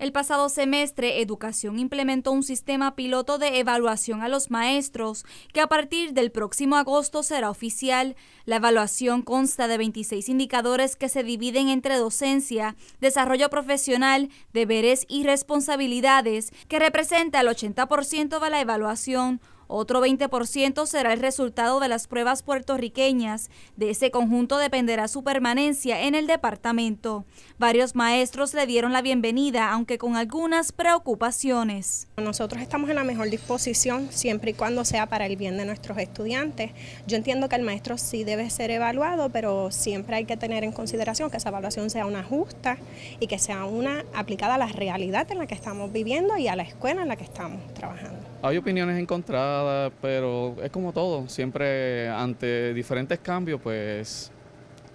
El pasado semestre, Educación implementó un sistema piloto de evaluación a los maestros que a partir del próximo agosto será oficial. La evaluación consta de 26 indicadores que se dividen entre docencia, desarrollo profesional, deberes y responsabilidades, que representa el 80% de la evaluación otro 20% será el resultado de las pruebas puertorriqueñas. De ese conjunto dependerá su permanencia en el departamento. Varios maestros le dieron la bienvenida, aunque con algunas preocupaciones. Nosotros estamos en la mejor disposición siempre y cuando sea para el bien de nuestros estudiantes. Yo entiendo que el maestro sí debe ser evaluado, pero siempre hay que tener en consideración que esa evaluación sea una justa y que sea una aplicada a la realidad en la que estamos viviendo y a la escuela en la que estamos trabajando. Hay opiniones encontradas, pero es como todo. Siempre ante diferentes cambios, pues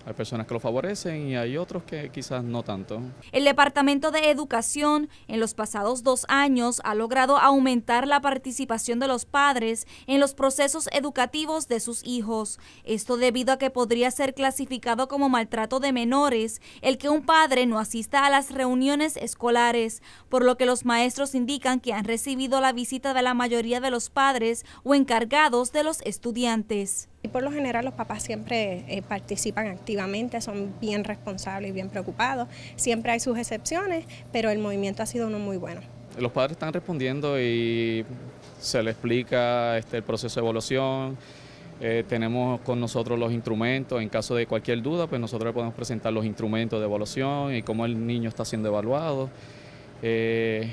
hay personas que lo favorecen y hay otros que quizás no tanto. El Departamento de Educación en los pasados dos años ha logrado aumentar la participación de los padres en los procesos educativos de sus hijos. Esto debido a que podría ser clasificado como maltrato de menores el que un padre no asista a las reuniones escolares, por lo que los maestros indican que han recibido la visita de la mayoría de los padres o encargados de los estudiantes. Y por lo general los papás siempre eh, participan activamente, son bien responsables y bien preocupados. Siempre hay sus excepciones, pero el movimiento ha sido uno muy bueno. Los padres están respondiendo y se les explica este, el proceso de evaluación. Eh, tenemos con nosotros los instrumentos, en caso de cualquier duda, pues nosotros le podemos presentar los instrumentos de evaluación y cómo el niño está siendo evaluado. Eh,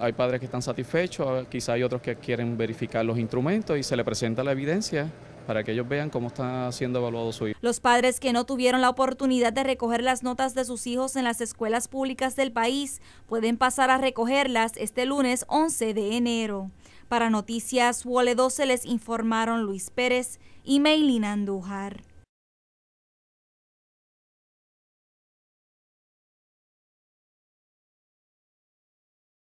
hay padres que están satisfechos, quizá hay otros que quieren verificar los instrumentos y se le presenta la evidencia para que ellos vean cómo está siendo evaluado su hijo. Los padres que no tuvieron la oportunidad de recoger las notas de sus hijos en las escuelas públicas del país pueden pasar a recogerlas este lunes 11 de enero. Para Noticias Wole se les informaron Luis Pérez y Meilina Andújar.